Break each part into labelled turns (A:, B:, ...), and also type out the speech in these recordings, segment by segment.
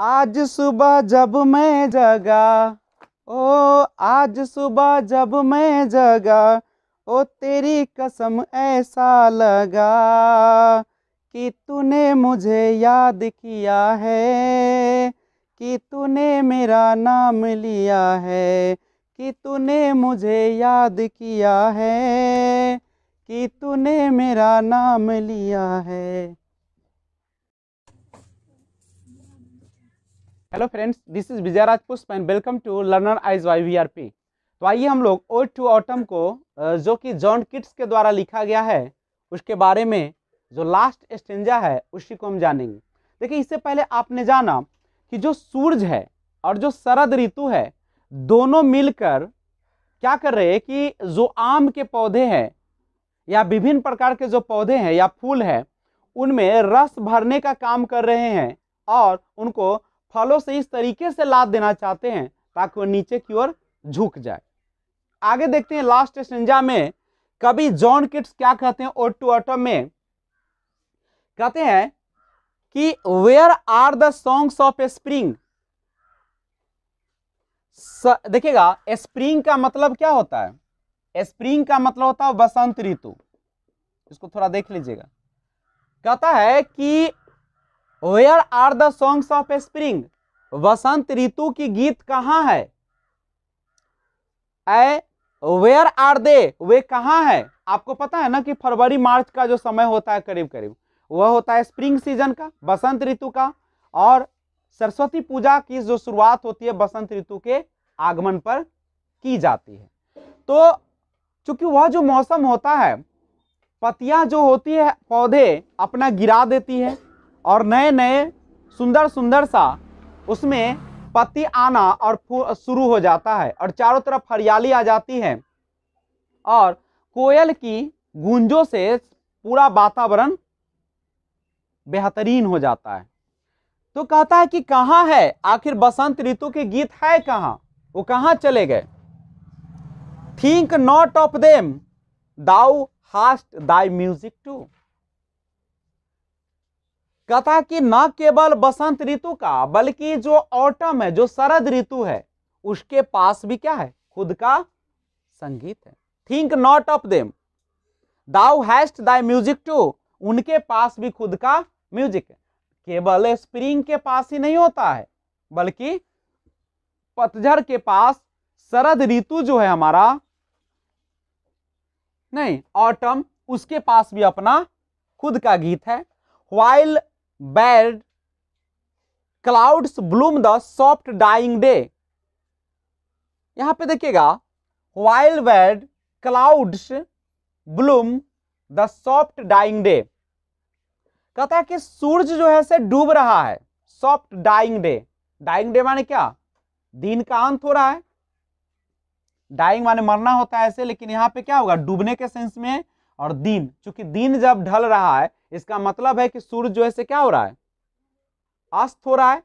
A: आज सुबह जब मैं जगा ओ आज सुबह जब मैं जगा ओ तेरी कसम ऐसा लगा कि तूने मुझे याद किया है कि तूने मेरा नाम लिया है कि तूने मुझे याद किया है कि तूने मेरा नाम लिया है hello friends this is Vijay Raj Pushp and welcome to learner eyes Y V R P तो आइए हम लोग ओ टू ऑटम को जो कि जॉन किट्स के द्वारा लिखा गया है उसके बारे में जो लास्ट स्टेंजा है उसी को हम जानेंगे देखिए इससे पहले आपने जाना कि जो सूरज है और जो शरद ऋतु है दोनों मिलकर क्या कर रहे हैं कि जो आम के पौधे हैं या विभिन्न प्रकार के जो पौधे हैं या फूल हैं उनमें रस भरने का काम कर रहे हैं और उनको फलों से इस तरीके से लाद देना चाहते हैं ताकि वह नीचे की ओर झुक जाए आगे देखते हैं लास्ट संजा में कभी जॉन किट्स क्या कहते हैं ओट टू ऑटम में कहते हैं कि where are the songs of a spring देखिएगा स्प्रिंग का मतलब क्या होता है स्प्रिंग का मतलब होता है बसंत ऋतु इसको थोड़ा देख लीजिएगा कहता है कि where are the songs of a spring वसंत ऋतु की गीत कहाँ है ए वेयर आर दे वे कहाँ है आपको पता है ना कि फरवरी मार्च का जो समय होता है करीब करीब वह होता है स्प्रिंग सीजन का बसंत ऋतु का और सरस्वती पूजा की जो शुरुआत होती है बसंत ऋतु के आगमन पर की जाती है तो चूंकि वह जो मौसम होता है पतियां जो होती है पौधे अपना गिरा देती है और नए नए सुंदर सुंदर सा उसमें पत्ती आना और शुरू हो जाता है और चारों तरफ हरियाली आ जाती है और कोयल की गूंजों से पूरा वातावरण बेहतरीन हो जाता है तो कहता है कि कहाँ है आखिर बसंत ऋतु के गीत है कहाँ वो कहाँ चले गए think not of them thou hast thy music too कथा कि न केवल बसंत ऋतु का बल्कि जो ऑटम है जो शरद ऋतु है उसके पास भी क्या है खुद का संगीत है think not of them thou hast thy music too उनके पास भी खुद का म्यूजिक है केवल स्प्रिंग के पास ही नहीं होता है बल्कि पतझर के पास शरद ऋतु जो है हमारा नहीं ऑटम उसके पास भी अपना खुद का गीत है while barred clouds bloom the soft dying day यहां पे देखिएगा wild barred clouds bloom the soft dying day कहता है कि सूरज जो है से डूब रहा है soft dying day dying day माने क्या दिन का अंत हो रहा है डाइंग माने मरना होता है ऐसे लेकिन यहां पे क्या होगा डूबने के सेंस में और दिन चूंकि दिन जब ढल रहा है इसका मतलब है कि सूर्य जो है से क्या हो रहा है अस्त हो रहा है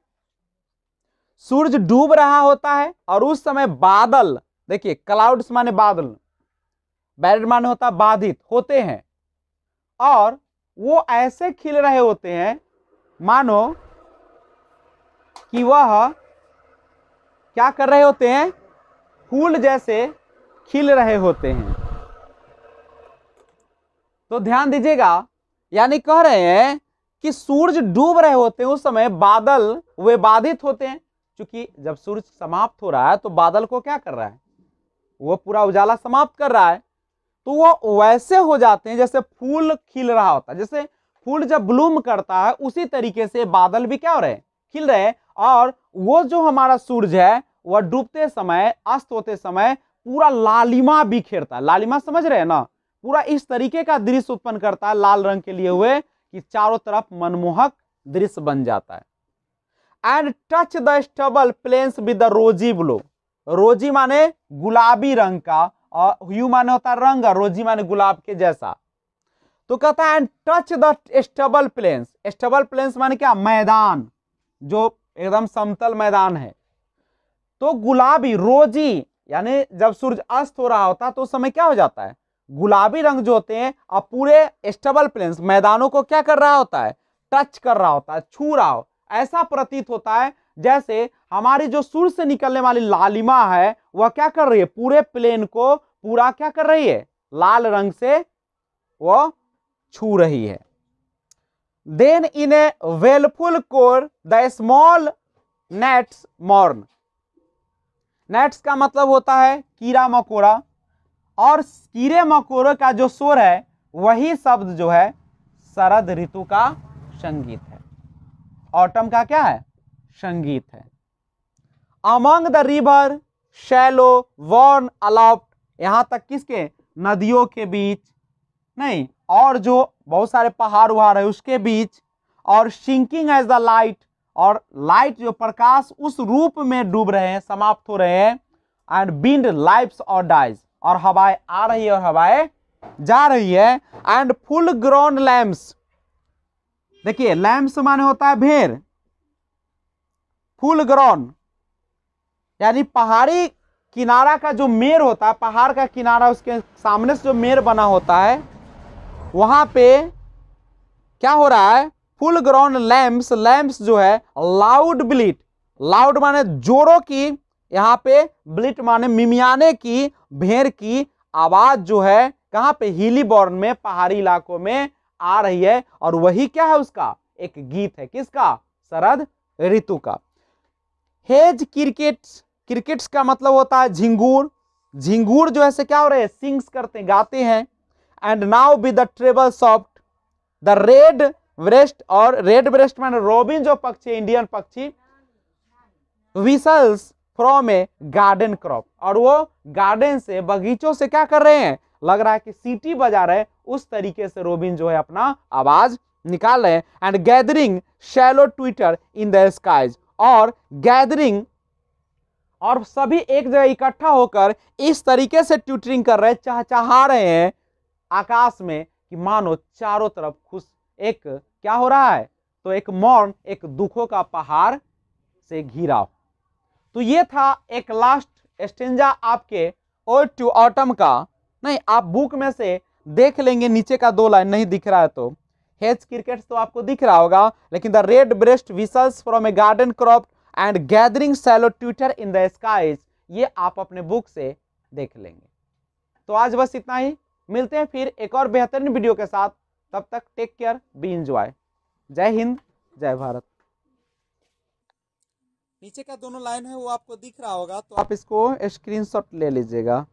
A: सूरज डूब रहा होता है और उस समय बादल देखिए क्लाउड्स माने बादल बैरड माने होता बाधित होते हैं और वो ऐसे खिल रहे होते हैं मानो कि वह क्या कर रहे होते हैं फूल जैसे खिल रहे होते हैं तो ध्यान दीजिएगा यानी कह रहे हैं कि सूरज डूब रहे होते हैं उस समय बादल वे बाधित होते हैं क्योंकि जब सूरज समाप्त हो रहा है तो बादल को क्या कर रहा है वो पूरा उजाला समाप्त कर रहा है तो वो वैसे हो जाते हैं जैसे फूल खिल रहा होता है जैसे फूल जब ब्लूम करता है उसी तरीके से बादल भी क्या हो रहे हैं खिल रहे हैं और वो जो हमारा सूरज है वह डूबते समय अस्त होते समय पूरा लालिमा बिखेरता है लालिमा समझ रहे हैं ना पूरा इस तरीके का दृश्य उत्पन्न करता है लाल रंग के लिए हुए कि चारों तरफ मनमोहक दृश्य बन जाता है and touch the stubble plains with the rosy blow rosy माने गुलाबी रंग का और ह्यू माने होता है रंग रोजी माने गुलाब के जैसा तो कहता है and touch the stubble plains stubble plains माने क्या मैदान जो एकदम समतल मैदान है तो गुलाबी रोजी यानी जब सूर्य अस्त हो रहा होता है तो उस समय क्या हो जाता है गुलाबी रंग जो होते हैं अब पूरे स्टबल प्लेन्स मैदानों को क्या कर रहा होता है टच कर रहा होता है छू रहा हो ऐसा प्रतीत होता है जैसे हमारी जो सूर्य से निकलने वाली लालिमा है वह क्या कर रही है पूरे प्लेन को पूरा क्या कर रही है लाल रंग से वह छू रही है then in a wailful choir the small gnats mourn gnats का मतलब होता है कीड़ा मकोड़ा और कीड़े मकोड़ों का जो शोर है वही शब्द जो है शरद ऋतु का संगीत है ऑटम का क्या है संगीत है among the river sallows borne aloft यहाँ तक किसके नदियों के बीच नहीं और जो बहुत सारे पहाड़ वहाड़ है उसके बीच और सिंकिंग एज द लाइट और लाइट जो प्रकाश उस रूप में डूब रहे हैं समाप्त हो रहे हैं and wind lives or dies और हवाएं आ रही है और हवाएं जा रही है एंड फुल ग्रोन लैम्स देखिए लैम्स माने होता है भेड़ फुल ग्रोन यानी पहाड़ी किनारा का जो मेर होता है पहाड़ का किनारा उसके सामने से जो मेर बना होता है वहाँ पे क्या हो रहा है फुल ग्राउंड लैम्प्स लैम्प्स जो है लाउड ब्लीट लाउड माने जोरों की यहाँ पे ब्लिट माने मिमियाने की भेड़ की आवाज जो है कहाँ पे हिली बॉर्न में पहाड़ी इलाकों में आ रही है और वही क्या है उसका एक गीत है किसका शरद ऋतु का हेज क्रिकेट क्रिकेट्स का मतलब होता है झिंगूर झिंगूर जो है क्या हो रहे हैं सिंग्स करते गाते हैं and now with the treble soft the redbreast और रेड ब्रेस्ट मैंने रोबिन जो पक्षी इंडियन पक्षी whistles from a garden croft और वो गार्डन से बगीचों से क्या कर रहे हैं लग रहा है कि सीटी बजा रहे उस तरीके से रोबिन जो है अपना आवाज निकाल रहे हैं and gathering swallows twitter in the skies और गैदरिंग और सभी एक जगह इकट्ठा होकर इस तरीके से ट्यूटरिंग कर रहे चहचहा रहे हैं आकाश में कि मानो चारों तरफ खुश एक क्या हो रहा है तो एक मौन एक दुखों का पहाड़ से घिरा हो तो ये था एक लास्ट स्टेंजा आपके ओर टू ऑटम का नहीं आप बुक में से देख लेंगे नीचे का दो लाइन नहीं दिख रहा है तो हेज क्रिकेट तो आपको दिख रहा होगा लेकिन the redbreast whistles from a garden croft and gathering swallows twitter in the skies ये आप अपने बुक से देख लेंगे तो आज बस इतना ही मिलते हैं फिर एक और बेहतरीन वीडियो के साथ तब तक टेक केयर बी इंजॉय जय हिंद जय भारत नीचे का दोनों लाइन है वो आपको दिख रहा होगा तो आप इसको स्क्रीनशॉट ले लीजिएगा